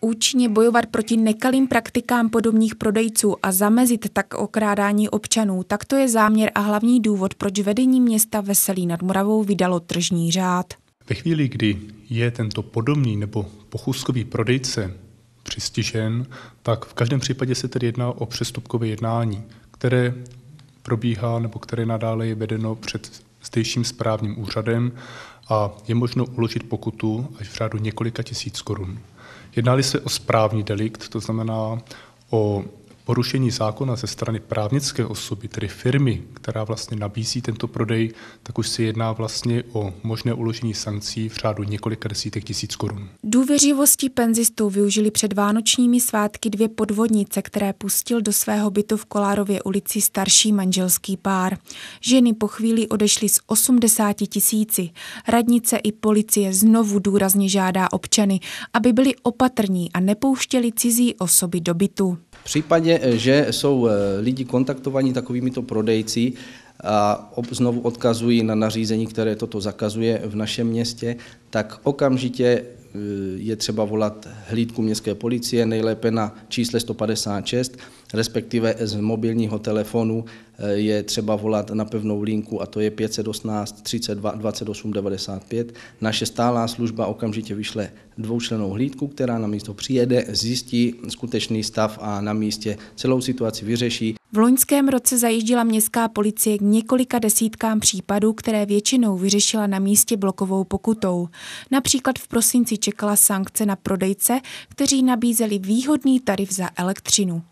účinně bojovat proti nekalým praktikám podobných prodejců a zamezit tak okrádání občanů, tak to je záměr a hlavní důvod, proč vedení města Veselí nad Moravou vydalo tržní řád. Ve chvíli, kdy je tento podobný nebo pochůzkový prodejce přistižen, tak v každém případě se tedy jedná o přestupkové jednání, které probíhá nebo které nadále je vedeno před zdejším správním úřadem a je možno uložit pokutu až v řádu několika tisíc korun. Jednali se o správní delikt, to znamená o porušení zákona ze strany právnické osoby, tedy firmy, která vlastně nabízí tento prodej, tak už se jedná vlastně o možné uložení sankcí v řádu několika desítek tisíc korun. Důvěřivosti penzistů využili před vánočními svátky dvě podvodnice, které pustil do svého bytu v Kolárově ulici starší manželský pár. Ženy po chvíli odešly z 80 tisíci. Radnice i policie znovu důrazně žádá občany, aby byli opatrní a nepouštěli cizí osoby do bytu. V případě, eh, že jsou eh, lidi kontaktovaní takovýmito prodejci, a znovu odkazují na nařízení, které toto zakazuje v našem městě, tak okamžitě eh, je třeba volat hlídku městské policie, nejlépe na čísle 156, respektive z mobilního telefonu Eh, je třeba volat na pevnou linku a to je 518 32 28 95. Naše stálá služba okamžitě vyšle dvoučlenou hlídku, která na místo přijede, zjistí skutečný stav a na místě celou situaci vyřeší. V loňském roce zajíždila městská policie k několika desítkám případů, které většinou vyřešila na místě blokovou pokutou. Například v prosinci čekala sankce na prodejce, kteří nabízeli výhodný tarif za elektřinu.